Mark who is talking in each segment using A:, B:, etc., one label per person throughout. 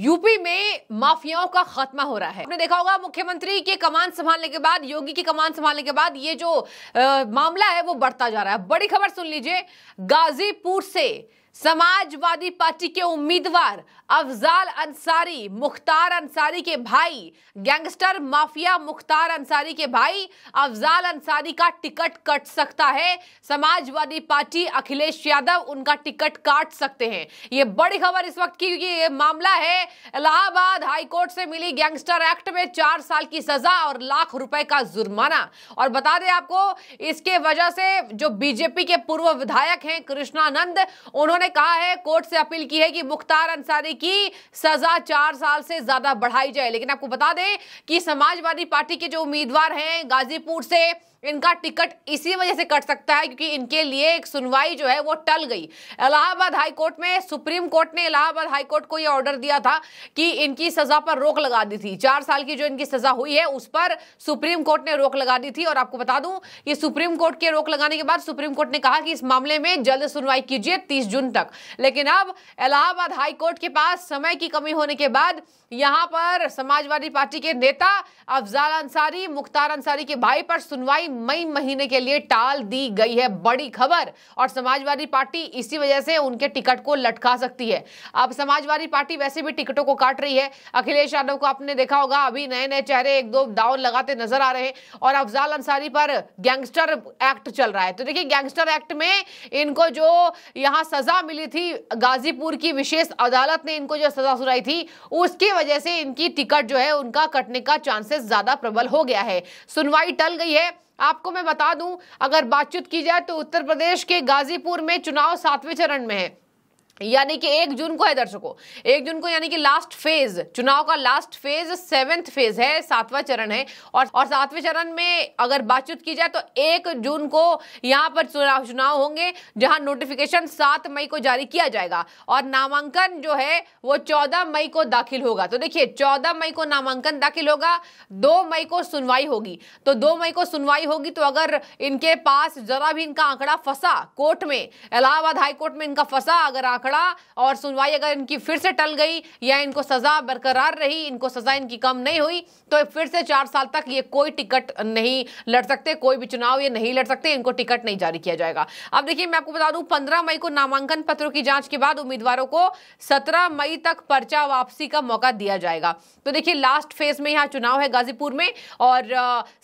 A: UP में माफियाओं का खात्मा हो रहा है आपने देखा होगा मुख्यमंत्री के कमान संभालने के बाद योगी की कमान संभालने के बाद ये जो आ, मामला है वो बढ़ता जा रहा है बड़ी खबर सुन लीजिए गाजीपुर से समाजवादी पार्टी के उम्मीदवार अफजाल अंसारी मुख्तार अंसारी के भाई गैंगस्टर माफिया मुख्तार अंसारी के भाई अफजाल अंसारी का टिकट कट सकता है समाजवादी पार्टी अखिलेश यादव उनका टिकट काट सकते हैं ये बड़ी खबर इस वक्त की क्योंकि ये मामला है इलाहाबाद हाईकोर्ट से मिली गैंगस्टर एक्ट में चार साल की सजा और लाख रुपए का जुर्माना और बता दें आपको इसके वजह से जो बीजेपी के पूर्व विधायक हैं कृष्णानंद उन्होंने उन्होंने कहा है कोर्ट से अपील की है कि मुख्तार अंसारी की सजा चार साल से ज्यादा बढ़ाई जाए लेकिन आपको बता दें कि समाजवादी पार्टी के जो उम्मीदवार हैं गाजीपुर से इनका टिकट इसी वजह से कट सकता है क्योंकि इनके लिए एक सुनवाई जो है वो टल गई इलाहाबाद हाई कोर्ट में सुप्रीम कोर्ट ने इलाहाबाद हाई कोर्ट को ये ऑर्डर दिया था कि इनकी सजा पर रोक लगा दी थी चार साल की जो इनकी सजा हुई है उस पर सुप्रीम कोर्ट ने रोक लगा दी थी और आपको बता दूं कि सुप्रीम कोर्ट के रोक लगाने के बाद सुप्रीम कोर्ट ने कहा कि इस मामले में जल्द सुनवाई कीजिए तीस जून तक लेकिन अब इलाहाबाद हाईकोर्ट के पास समय की कमी होने के बाद यहां पर समाजवादी पार्टी के नेता अफजाल अंसारी मुख्तार अंसारी के भाई पर सुनवाई विधानसभाएं मई महीने के लिए टाल दी गई है बड़ी खबर और समाजवादी पार्टी इसी वजह से उनके टिकट को लटका सकती है अब समाजवादी पार्टी वैसे भी टिकटों को काट रही है अखिलेश यादव को आपने देखा होगा अभी नए नए चेहरे एक दो दाव लगाते नजर आ रहे हैं और अफजाल अंसारी पर गैंगस्टर एक्ट चल रहा है तो देखिए गैंगस्टर एक्ट में इनको जो यहां सजा मिली थी गाजीपुर की विशेष अदालत ने इनको जो सजा सुनाई थी उसकी वजह से इनकी टिकट जो है उनका कटने का चांसेस ज्यादा प्रबल हो गया है सुनवाई टल गई है आपको मैं बता दूं अगर बातचीत की जाए तो उत्तर प्रदेश के गाजीपुर में चुनाव सातवें चरण में है यानी कि एक जून को है दर्शकों एक जून को यानी कि लास्ट फेज चुनाव का लास्ट फेज सेवेंथ फेज है सातवां चरण है और और सातवें चरण में अगर बातचीत की जाए तो एक जून को यहाँ पर चुनाव चुनाव होंगे जहां नोटिफिकेशन सात मई को जारी किया जाएगा और नामांकन जो है वो चौदह मई को दाखिल होगा तो देखिए चौदह मई को नामांकन दाखिल होगा दो मई को सुनवाई होगी तो दो मई को सुनवाई होगी तो अगर इनके पास जरा भी इनका आंकड़ा फंसा कोर्ट में इलाहाबाद हाईकोर्ट में इनका फंसा अगर आंकड़ा पकड़ा और सुनवाई अगर इनकी फिर से टल गई या इनको सजा बरकरार रही इनको सजा इनकी कम नहीं हुई तो फिर से चार साल तक ये कोई टिकट नहीं लड़ सकते कोई भी चुनाव ये नहीं लड़ सकते इनको टिकट नहीं जारी किया जाएगा अब देखिए मैं आपको बता दूं पंद्रह मई को नामांकन पत्रों की जांच के बाद उम्मीदवारों को सत्रह मई तक पर्चा वापसी का मौका दिया जाएगा तो देखिए लास्ट फेज में यहाँ चुनाव है गाजीपुर में और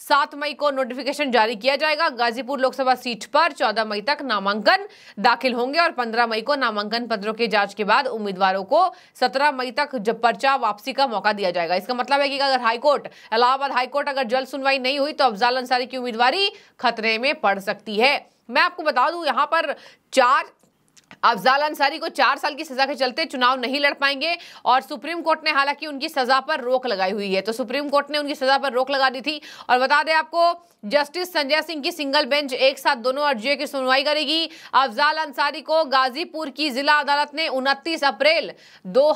A: सात मई को नोटिफिकेशन जारी किया जाएगा गाजीपुर लोकसभा सीट पर चौदह मई तक नामांकन दाखिल होंगे और पंद्रह मई को नामांकन पत्रों की जांच के बाद उम्मीदवारों को 17 मई तक पर्चा वापसी का मौका दिया जाएगा इसका मतलब है कि अगर हाईकोर्ट इलाहाबाद हाईकोर्ट अगर जल्द सुनवाई नहीं हुई तो अफजाल अंसारी की उम्मीदवारी खतरे में पड़ सकती है मैं आपको बता दूं यहाँ पर चार अफजाल अंसारी को चार साल की सजा के चलते चुनाव नहीं लड़ पाएंगे और सुप्रीम कोर्ट ने हालांकि उनकी सजा पर रोक लगाई हुई है तो सुप्रीम कोर्ट ने उनकी सजा पर रोक लगा दी थी और बता दें आपको जस्टिस संजय सिंह की सिंगल बेंच एक साथ दोनों अर्जियों की सुनवाई करेगी अफजाल अंसारी को गाजीपुर की जिला अदालत ने उनतीस अप्रैल दो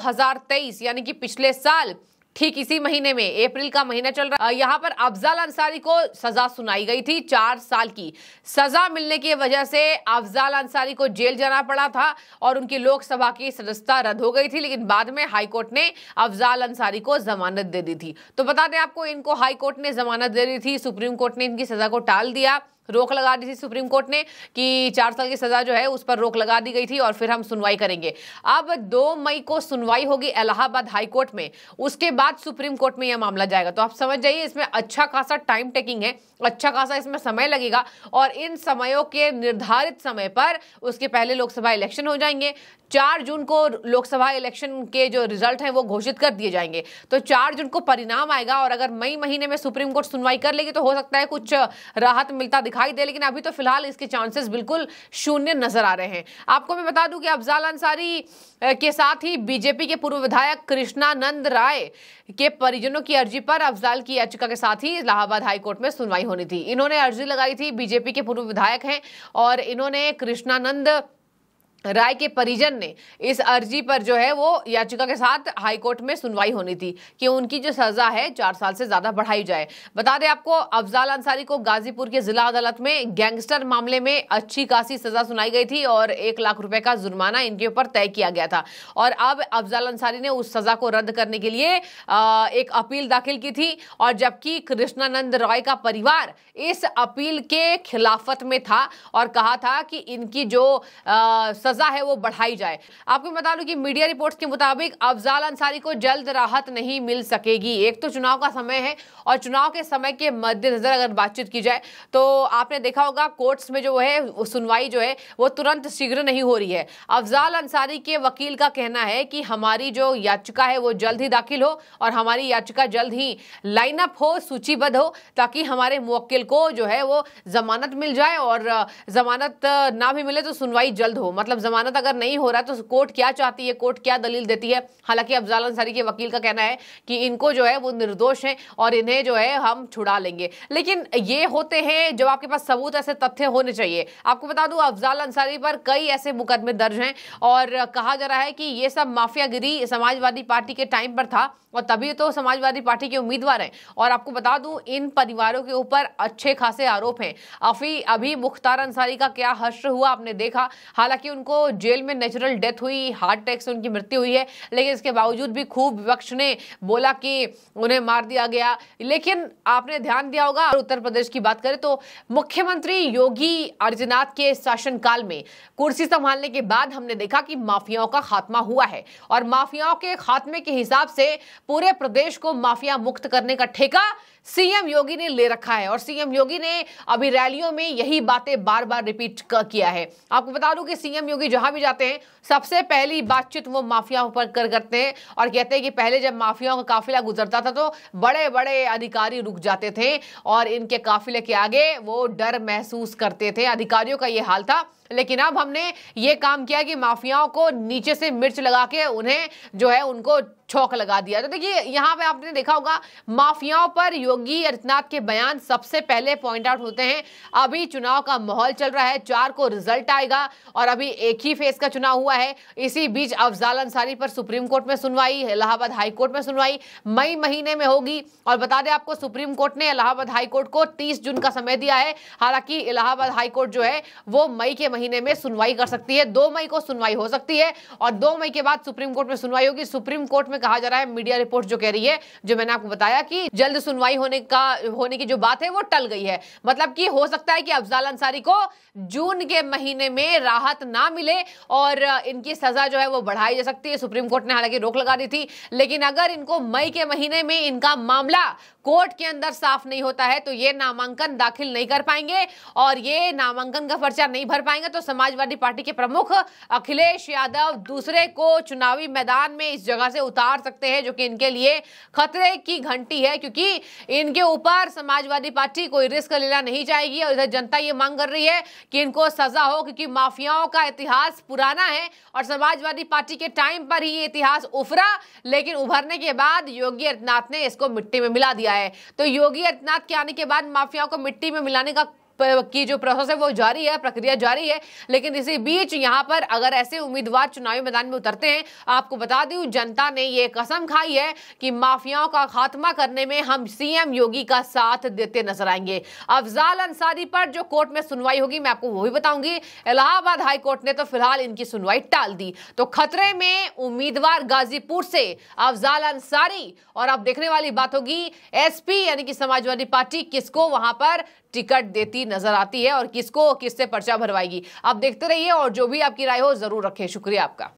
A: यानी कि पिछले साल ठीक इसी महीने में अप्रैल का महीना चल रहा यहाँ पर अफजाल अंसारी को सजा सुनाई गई थी चार साल की सजा मिलने की वजह से अफजाल अंसारी को जेल जाना पड़ा था और उनकी लोकसभा की सदस्यता रद्द हो गई थी लेकिन बाद में हाईकोर्ट ने अफजाल अंसारी को जमानत दे दी थी तो बता दें आपको इनको हाईकोर्ट ने जमानत दे दी थी सुप्रीम कोर्ट ने इनकी सजा को टाल दिया रोक लगा दी थी सुप्रीम कोर्ट ने कि चार साल की सजा जो है उस पर रोक लगा दी गई थी और फिर हम सुनवाई करेंगे अब दो मई को सुनवाई होगी इलाहाबाद हाईकोर्ट में उसके बाद सुप्रीम कोर्ट में यह मामला जाएगा तो आप समझ जाइए इसमें अच्छा खासा टाइम टेकिंग है अच्छा खासा इसमें समय लगेगा और इन समयों के निर्धारित समय पर उसके पहले लोकसभा इलेक्शन हो जाएंगे चार जून को लोकसभा इलेक्शन के जो रिजल्ट हैं वो घोषित कर दिए जाएंगे तो चार जून को परिणाम आएगा और अगर मई महीने में सुप्रीम कोर्ट सुनवाई कर लेगी तो हो सकता है कुछ राहत मिलता दिखा दिखाई दे लेकिन अभी तो फिलहाल इसके चांसेस बिल्कुल शून्य नजर आ रहे हैं आपको मैं बता दूं कि अफजाल अंसारी के साथ ही बीजेपी के पूर्व विधायक कृष्णानंद राय के परिजनों की अर्जी पर अफजाल की याचिका के साथ ही इलाहाबाद हाईकोर्ट में सुनवाई होनी थी इन्होंने अर्जी लगाई थी बीजेपी के पूर्व विधायक हैं और इन्होंने कृष्णानंद राय के परिजन ने इस अर्जी पर जो है वो याचिका के साथ हाईकोर्ट में सुनवाई होनी थी कि उनकी जो सजा है चार साल से ज्यादा बढ़ाई जाए बता दें आपको अफजाल अंसारी को गाजीपुर के जिला अदालत में गैंगस्टर मामले में अच्छी खासी सजा सुनाई गई थी और एक लाख रुपए का जुर्माना इनके ऊपर तय किया गया था और अब अफजाल अंसारी ने उस सजा को रद्द करने के लिए एक अपील दाखिल की थी और जबकि कृष्णानंद रॉय का परिवार इस अपील के खिलाफत में था और कहा था कि इनकी जो आ, सजा है वो बढ़ाई जाए आपको बता दूं कि मीडिया रिपोर्ट्स के मुताबिक अफजाल अंसारी को जल्द राहत नहीं मिल सकेगी एक तो चुनाव का समय है और चुनाव के समय के मद्देनजर अगर बातचीत की जाए तो आपने देखा होगा कोर्ट्स में जो है सुनवाई जो है वो तुरंत शीघ्र नहीं हो रही है अफजाल अंसारी के वकील का कहना है कि हमारी जो याचिका है वो जल्द ही दाखिल हो और हमारी याचिका जल्द ही लाइनअप हो सूचीबद्ध हो ताकि हमारे मुवक्किल को जो है वो जमानत मिल जाए और जमानत ना भी मिले तो सुनवाई जल्द हो मतलब अब जमानत अगर नहीं हो रहा तो कोर्ट क्या चाहती है कोर्ट क्या दलील देती है हालांकि अफजाल अंसारी के वकील का कहना है कि इनको जो है वो निर्दोष हैं और इन्हें जो है हम छुड़ा लेंगे लेकिन ये होते हैं जब आपके पास सबूत ऐसे तथ्य होने चाहिए आपको बता दूं अफजाल अंसारी पर कई ऐसे मुकदमे दर्ज हैं और कहा जा रहा है कि ये सब माफियागिरी समाजवादी पार्टी के टाइम पर था और तभी तो समाजवादी पार्टी के उम्मीदवार हैं और आपको बता दूं इन परिवारों के ऊपर अच्छे खासे आरोप हैं अभी अभी मुख्तार अंसारी का क्या हश्र हुआ आपने देखा हालांकि उनको उनको जेल में नेचुरल डेथ हुई हार्ट अटैक से उनकी मृत्यु हुई है लेकिन इसके बावजूद भी खूब विपक्ष ने बोला कि उन्हें मार दिया गया लेकिन आपने ध्यान दिया होगा उत्तर प्रदेश की बात करें तो मुख्यमंत्री योगी आदित्यनाथ के शासनकाल में कुर्सी संभालने के बाद हमने देखा कि माफियाओं का खात्मा हुआ है और माफियाओं के खात्मे के हिसाब से पूरे प्रदेश को माफिया मुक्त करने का ठेका सीएम योगी ने ले रखा है और सीएम योगी ने अभी रैलियों में यही बातें बार बार रिपीट किया है आपको बता दूं कि सीएम योगी जहां भी जाते हैं सबसे पहली बातचीत वो माफियाओं पर कर करते हैं और कहते हैं कि पहले जब माफियाओं का काफिला गुजरता था तो बड़े बड़े अधिकारी रुक जाते थे और इनके काफिले के आगे वो डर महसूस करते थे अधिकारियों का ये हाल था लेकिन अब हमने ये काम किया कि माफियाओं को नीचे से मिर्च लगा के उन्हें जो है उनको छोक लगा दिया तो देखिए यहाँ पे आपने देखा होगा माफियाओं पर योगी आदित्यनाथ के बयान सबसे पहले पॉइंट आउट होते हैं अभी चुनाव का माहौल चल रहा है चार को रिजल्ट आएगा और अभी एक ही फेज का चुनाव हुआ है इसी बीच अफजाल अंसारी पर सुप्रीम कोर्ट में सुनवाई इलाहाबाद हाईकोर्ट में सुनवाई मई महीने में होगी और बता दें आपको सुप्रीम कोर्ट ने इलाहाबाद हाईकोर्ट को तीस जून का समय दिया है हालांकि इलाहाबाद हाईकोर्ट जो है वो मई के महीने महीने में सुनवाई कर सकती है दो मई को सुनवाई हो सकती है और दो मई के बाद सुप्रीम कोर्ट में सुनवाई होगी सुप्रीम कोर्ट में कहा जा रहा है मीडिया रिपोर्ट जो कह रही है जो मैंने आपको बताया कि जल्द सुनवाई होने का होने की जो बात है वो टल गई है मतलब कि हो सकता है कि अफजाल अंसारी को जून के महीने में राहत ना मिले और इनकी सजा जो है वो बढ़ाई जा सकती है सुप्रीम कोर्ट ने हालांकि रोक लगा दी थी लेकिन अगर इनको मई के महीने में इनका मामला कोर्ट के अंदर साफ नहीं होता है तो ये नामांकन दाखिल नहीं कर पाएंगे और ये नामांकन का पर्चा नहीं भर पाएंगे तो समाजवादी पार्टी के प्रमुख अखिलेश यादव दूसरे को चुनावी मैदान में इस जगह से उतार सकते हैं जो कि इनके लिए खतरे की घंटी है क्योंकि इनके ऊपर समाजवादी पार्टी कोई रिस्क लेना नहीं चाहेगी और इधर जनता ये मांग कर रही है कि इनको सजा हो क्योंकि माफियाओं का इतिहास पुराना है और समाजवादी पार्टी के टाइम पर ही ये इतिहास उफरा लेकिन उभरने के बाद योगी आदित्यनाथ ने इसको मिट्टी में मिला दिया है है तो योगी आदित्यनाथ के आने के बाद माफियाओं को मिट्टी में मिलाने का की जो प्रोसेस है वो जारी है प्रक्रिया जारी है लेकिन इसी बीच यहाँ पर अगर ऐसे उम्मीदवार चुनावी मैदान में उतरते हैं आपको बता दूं जनता ने ये कसम खाई है कि माफियाओं का खात्मा करने में हम सीएम योगी का साथ देते नजर आएंगे अफजाल अंसारी पर जो कोर्ट में सुनवाई होगी मैं आपको वो भी बताऊंगी इलाहाबाद हाई कोर्ट ने तो फिलहाल इनकी सुनवाई टाल दी तो खतरे में उम्मीदवार गाजीपुर से अफजाल अंसारी और अब देखने वाली बात होगी एसपी यानी कि समाजवादी पार्टी किसको वहां पर टिकट देती नजर आती है और किसको किससे पर्चा भरवाएगी आप देखते रहिए और जो भी आपकी राय हो जरूर रखें शुक्रिया आपका